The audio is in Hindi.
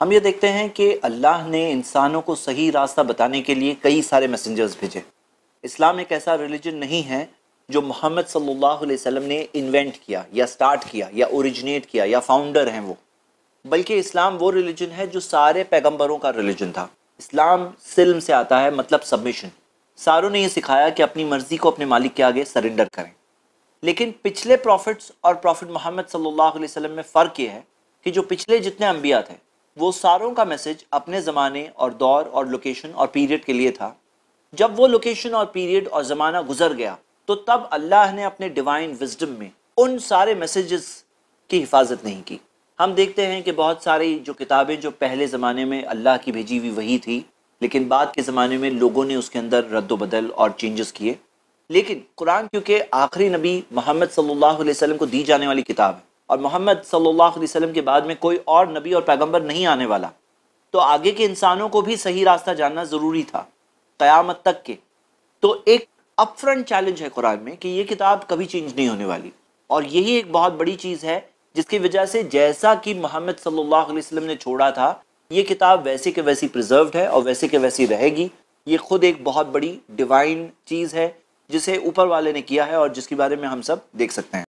हम ये देखते हैं कि अल्लाह ने इंसानों को सही रास्ता बताने के लिए कई सारे मैसेंजर्स भेजे इस्लाम एक ऐसा रिलीजन नहीं है जो मोहम्मद सल्लल्लाहु अलैहि वसल्लम ने इन्वेंट किया या स्टार्ट किया या ओरिजिनेट किया या फाउंडर हैं वो बल्कि इस्लाम वो रिलीजन है जो सारे पैगंबरों का रिलीजन था इस्लाम सिल्म से आता है मतलब सबमिशन सारों ने ये सिखाया कि अपनी मर्ज़ी को अपने मालिक के आगे सरेंडर करें लेकिन पिछले प्रॉफिट्स और प्रॉफिट मोहम्मद सल्लल्लाहु अलैहि वसल्लम में फ़र्क ये है कि जो पिछले जितने अम्बिया थे वो सारों का मैसेज अपने ज़माने और दौर और लोकेशन और पीरियड के लिए था जब वो लोकेशन और पीरियड और ज़माना गुजर गया तो तब अल्लाह ने अपने डिवाइन विजडम में उन सारे मैसेजेस की हिफाजत नहीं की हम देखते हैं कि बहुत सारी जो किताबें जो पहले ज़माने में अल्लाह की भेजी हुई वही थी लेकिन बाद के ज़माने में लोगों ने उसके अंदर रद्दबदल और चेंजेस किए लेकिन कुरान क्योंकि आखिरी नबी मोहम्मद सल्लल्लाहु अलैहि वसल्लम को दी जाने वाली किताब है और मोहम्मद सल्लल्लाहु अलैहि वसल्लम के बाद में कोई और नबी और पैगंबर नहीं आने वाला तो आगे के इंसानों को भी सही रास्ता जानना ज़रूरी था क़यामत तक के तो एक अपफ्रंट चैलेंज है कुरान में कि ये किताब कभी चेंज नहीं होने वाली और यही एक बहुत बड़ी चीज़ है जिसकी वजह से जैसा कि मोहम्मद सल्लल्लाहु अलैहि वसल्लम ने छोड़ा था ये किताब वैसे के वैसी प्रिजर्व्ड है और वैसे के वैसी रहेगी ये खुद एक बहुत बड़ी डिवाइन चीज़ है जिसे ऊपर वाले ने किया है और जिसके बारे में हम सब देख सकते हैं